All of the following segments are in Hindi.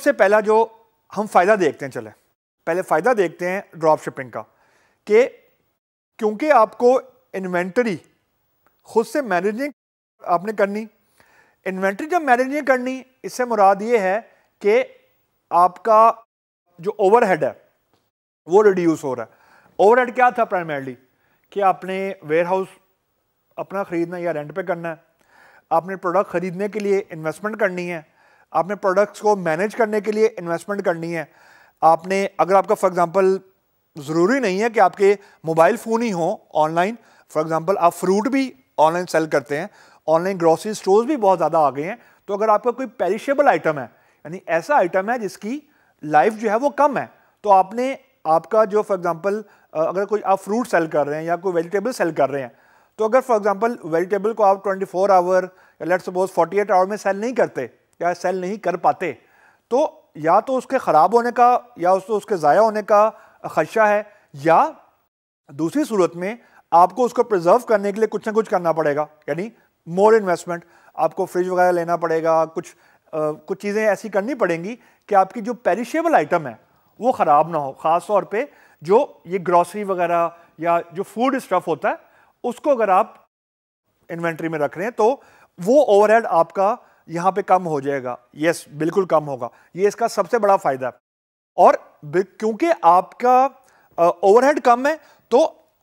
सबसे पहला जो हम फ़ायदा देखते हैं चले पहले फ़ायदा देखते हैं ड्रॉप शिपिंग का कि क्योंकि आपको इन्वेंटरी खुद से मैनेजिंग आपने करनी इन्वेंटरी जब मैनेजिंग करनी इससे मुराद ये है कि आपका जो ओवरहेड है वो रिड्यूस हो रहा है ओवरहेड क्या था प्राइमरली कि आपने वेयर हाउस अपना ख़रीदना या रेंट पे करना है आपने प्रोडक्ट ख़रीदने के लिए इन्वेस्टमेंट करनी है आपने प्रोडक्ट्स को मैनेज करने के लिए इन्वेस्टमेंट करनी है आपने अगर आपका फॉर एग्जांपल ज़रूरी नहीं है कि आपके मोबाइल फ़ोन ही हो ऑनलाइन फॉर एग्जांपल आप फ्रूट भी ऑनलाइन सेल करते हैं ऑनलाइन ग्रॉसरी स्टोर्स भी बहुत ज़्यादा आ गए हैं तो अगर आपका कोई पेरिशेबल आइटम है यानी ऐसा आइटम है जिसकी लाइफ जो है वो कम है तो आपने आपका जो फॉर एग्ज़ाम्पल अगर कोई आप फ्रूट सेल कर रहे हैं या कोई वेजिटेबल सेल कर रहे हैं तो अगर फॉर एग्ज़ाम्पल वेजिटेबल को आप 24 आवर या लेट सपोज 48 आवर में सेल नहीं करते या सेल नहीं कर पाते तो या तो उसके ख़राब होने का या उसको उसके ज़ाया होने का खदशा है या दूसरी सूरत में आपको उसको प्रिजर्व करने के लिए कुछ ना कुछ करना पड़ेगा यानी मोर इन्वेस्टमेंट आपको फ्रिज वगैरह लेना पड़ेगा कुछ आ, कुछ चीज़ें ऐसी करनी पड़ेंगी कि आपकी जो पेरिशेबल आइटम है वो ख़राब ना हो ख़ास तौर पे जो ये ग्रॉसरी वगैरह या जो फूड स्टफ़ होता है उसको अगर आप इन्वेंट्री में रख रहे हैं तो वो ओवरहेड आपका यहाँ पे कम हो जाएगा यस बिल्कुल कम होगा ये इसका सबसे बड़ा फायदा है और क्योंकि आपका ओवरहेड कम है तो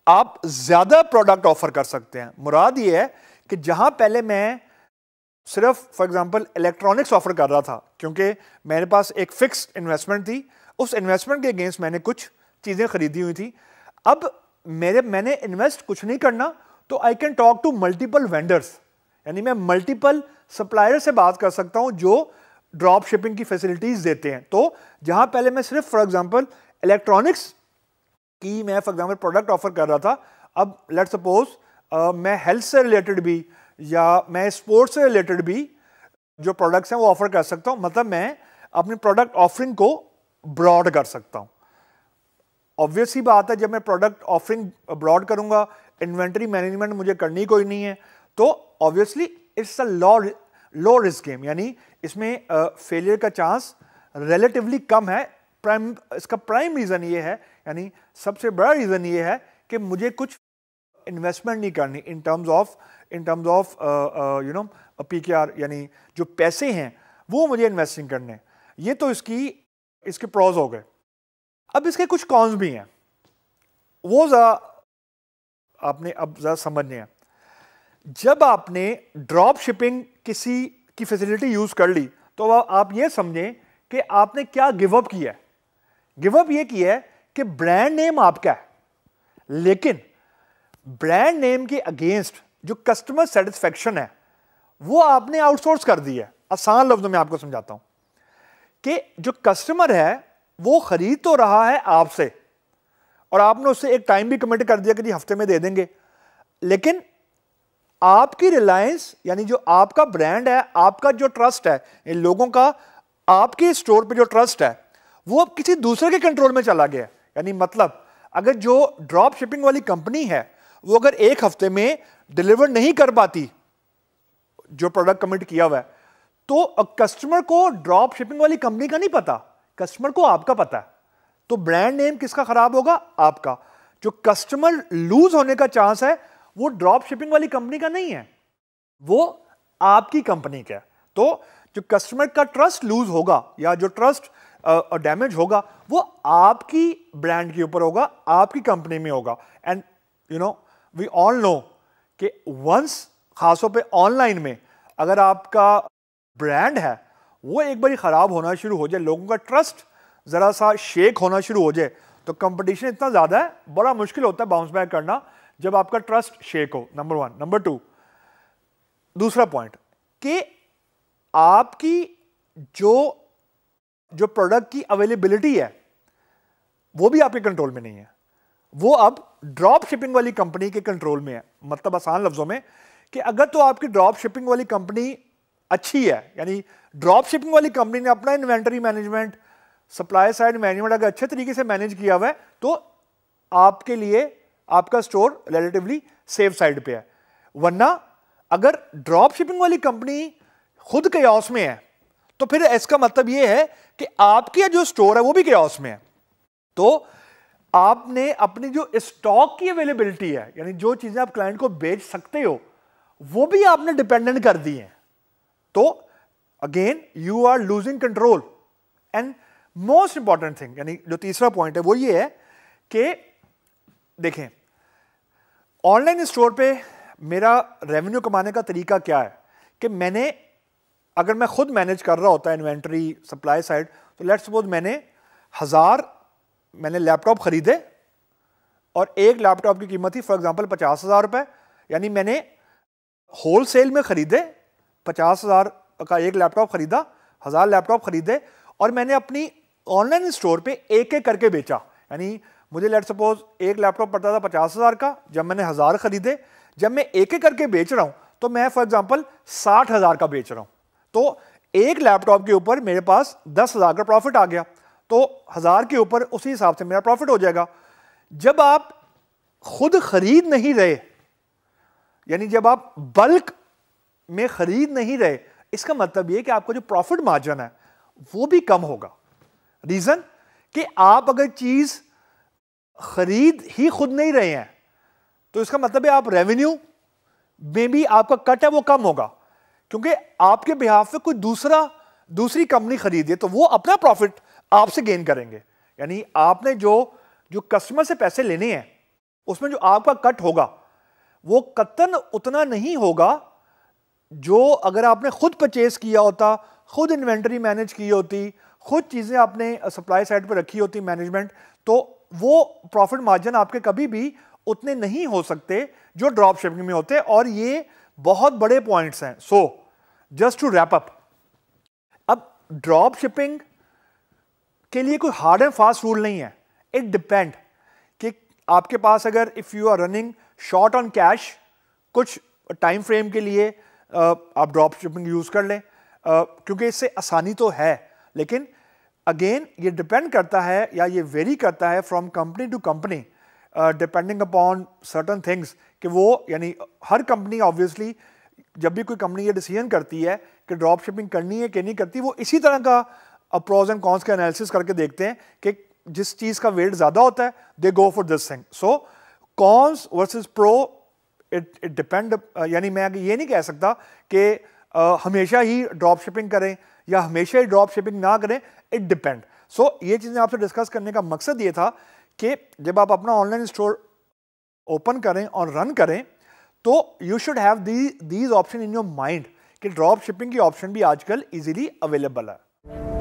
आप ज़्यादा प्रोडक्ट ऑफर कर सकते हैं मुराद ये है कि जहाँ पहले मैं सिर्फ फॉर एग्जांपल इलेक्ट्रॉनिक्स ऑफर कर रहा था क्योंकि मेरे पास एक फिक्स इन्वेस्टमेंट थी उस इन्वेस्टमेंट के अगेंस्ट मैंने कुछ चीज़ें खरीदी हुई थी अब मेरे मैंने इन्वेस्ट कुछ नहीं करना तो I can talk to multiple vendors यानी मैं मल्टीपल सप्लायर से बात कर सकता हूँ जो ड्रॉप शिपिंग की फैसिलिटीज़ देते हैं तो जहाँ पहले मैं सिर्फ फॉर एग्जाम्पल इलेक्ट्रॉनिक्स की मैं फॉर एग्जाम्पल प्रोडक्ट ऑफर कर रहा था अब लेट सपोज मैं हेल्थ से रिलेटेड भी या मैं स्पोर्ट्स से रिलेटेड भी जो प्रोडक्ट्स हैं वो ऑफर कर सकता हूँ मतलब मैं अपनी प्रोडक्ट ऑफरिंग को ब्रॉड कर सकता हूँ ऑब्वियस ही बात है जब मैं प्रोडक्ट ऑफरिंग ब्रॉड करूँगा इन्वेंट्री मैनेजमेंट मुझे करनी कोई नहीं है तो obviously it's a low low risk game यानी इसमें फेलियर का चांस रिलेटिवली कम है प्राइम इसका प्राइम रीज़न ये है यानी सबसे बड़ा रीज़न ये है कि मुझे कुछ इन्वेस्टमेंट नहीं करनी in terms of in terms of you know P K R यानी जो पैसे हैं वो मुझे इन्वेस्टिंग करने ये तो इसकी इसके प्रॉज हो गए अब इसके कुछ कॉन्स भी हैं वो ज़रा आपने अब ज़रा समझने हैं जब आपने ड्रॉप शिपिंग किसी की फैसिलिटी यूज़ कर ली तो आप ये समझें कि आपने क्या गिवअप किया है गिवअप ये किया है कि ब्रांड नेम आपका है लेकिन ब्रांड नेम के अगेंस्ट जो कस्टमर सेटिस्फेक्शन है वो आपने आउटसोर्स कर दिया है आसान लफ्ज़ों में आपको समझाता हूँ कि जो कस्टमर है वो ख़रीद तो रहा है आपसे और आपने उससे एक टाइम भी कमिट कर दिया कि जी हफ्ते में दे देंगे लेकिन आपकी रिलायंस यानी जो आपका ब्रांड है आपका जो ट्रस्ट है इन लोगों का आपके स्टोर पे जो ट्रस्ट है वो अब किसी दूसरे के कंट्रोल में चला गया यानी मतलब अगर जो ड्रॉप शिपिंग वाली कंपनी है वो अगर एक हफ्ते में डिलीवर नहीं कर पाती जो प्रोडक्ट कमिट किया हुआ है तो कस्टमर को ड्रॉप शिपिंग वाली कंपनी का नहीं पता कस्टमर को आपका पता है तो ब्रांड नेम किसका खराब होगा आपका जो कस्टमर लूज होने का चांस है वो ड्रॉप शिपिंग वाली कंपनी का नहीं है वो आपकी कंपनी का तो जो कस्टमर का ट्रस्ट लूज होगा या जो ट्रस्ट डैमेज होगा वो आपकी ब्रांड के ऊपर होगा आपकी कंपनी में होगा and you know we all know कि वंस खासतौर पे ऑनलाइन में अगर आपका ब्रांड है वो एक बार ख़राब होना शुरू हो जाए लोगों का ट्रस्ट ज़रा सा शेक होना शुरू हो जाए तो कंपटीशन इतना ज़्यादा है बड़ा मुश्किल होता है बाउंस बैक करना जब आपका ट्रस्ट शेक हो नंबर वन नंबर टू दूसरा पॉइंट कि आपकी जो जो प्रोडक्ट की अवेलेबिलिटी है वो भी आपके कंट्रोल में नहीं है वो अब ड्रॉप शिपिंग वाली कंपनी के कंट्रोल में है मतलब आसान लफ्जों में कि अगर तो आपकी ड्रॉप शिपिंग वाली कंपनी अच्छी है यानी ड्रॉप शिपिंग वाली कंपनी ने अपना inventory management supply side management अगर अच्छे तरीके से मैनेज किया हुआ है तो आपके लिए आपका स्टोर रिलेटिवली सेफ साइड पे है वरना अगर ड्रॉप शिपिंग वाली कंपनी खुद के ऑस में है तो फिर इसका मतलब यह है कि आपके जो स्टोर है वो भी के ऑस में है तो आपने अपनी जो स्टॉक की अवेलेबिलिटी है यानी जो चीज़ें आप क्लाइंट को बेच सकते हो वो भी आपने डिपेंडेंट कर दी हैं तो again you are losing control and most important thing यानी जो तीसरा पॉइंट है वो ये है कि देखें ऑनलाइन स्टोर पे मेरा रेवेन्यू कमाने का तरीका क्या है कि मैंने अगर मैं खुद मैनेज कर रहा होता इन्वेंट्री सप्लाई साइड तो लेट्स सपोज मैंने हज़ार मैंने लैपटॉप ख़रीदे और एक लैपटॉप की कीमत थी फॉर एग्ज़ाम्पल पचास हज़ार रुपये यानी मैंने होल सेल में ख़रीदे पचास हज़ार का एक लैपटॉप ख़रीदा हज़ार लैपटॉप ख़रीदे और मैंने अपनी ऑनलाइन स्टोर पे एक एक करके बेचा यानी मुझे लेट सपोज एक लैपटॉप पड़ता था पचास हज़ार का जब मैंने हज़ार ख़रीदे जब मैं एक एक करके बेच रहा हूँ तो मैं फॉर एग्जाम्पल साठ हज़ार का बेच रहा हूँ तो एक लैपटॉप के ऊपर मेरे पास दस हज़ार का प्रॉफिट आ गया तो हज़ार के ऊपर उसी हिसाब से मेरा प्रॉफिट हो जाएगा जब आप खुद खरीद नहीं रहे यानी जब आप बल्क में खरीद नहीं रहे इसका मतलब यह कि आपका जो प्रॉफिट मार्जिन है वो भी कम होगा रीज़न कि आप अगर चीज़ खरीद ही खुद नहीं रहे हैं तो इसका मतलब है आप रेवेन्यू में भी आपका कट है वो कम होगा क्योंकि आपके बिहाफ पे कोई दूसरा दूसरी कंपनी खरीदे तो वो अपना प्रॉफिट आपसे गेन करेंगे यानी आपने जो जो कस्टमर से पैसे लेने हैं उसमें जो आपका कट होगा वो कतन उतना नहीं होगा जो अगर आपने खुद परचेज किया होता खुद इन्वेंट्री मैनेज की होती खुद चीज़ें आपने सप्लाई साइड पर रखी होती मैनेजमेंट तो वो प्रॉफिट मार्जिन आपके कभी भी उतने नहीं हो सकते जो ड्रॉप शिपिंग में होते और ये बहुत बड़े पॉइंट्स हैं so just to wrap up अब ड्रॉप शिपिंग के लिए कोई हार्ड एंड फास्ट रूल नहीं है इट डिपेंड कि आपके पास अगर if you are running short on cash कुछ टाइम फ्रेम के लिए आप ड्रॉप शिपिंग यूज़ कर लें क्योंकि इससे आसानी तो है लेकिन अगेन ये डिपेंड करता है या ये वेरी करता है from company to company depending upon certain things कि वो यानी हर कंपनी ऑब्वियसली जब भी कोई कंपनी ये डिसीजन करती है कि ड्रॉप शिपिंग करनी है कि नहीं करती वो इसी तरह का प्रोज एंड कॉन्स का एनालिसिस करके देखते हैं कि जिस चीज़ का वेट ज़्यादा होता है they go for this thing so cons versus pro it it depend यानी मैं ये नहीं कह सकता कि uh, हमेशा ही ड्रॉप शिपिंग करें या हमेशा ही ड्रॉप शिपिंग ना करें इट डिपेंड सो ये चीज़ें आपसे डिस्कस करने का मकसद ये था कि जब आप अपना ऑनलाइन स्टोर ओपन करें और रन करें तो you should have these option in your mind कि ड्रॉप शिपिंग की ऑप्शन भी आजकल इजीली अवेलेबल है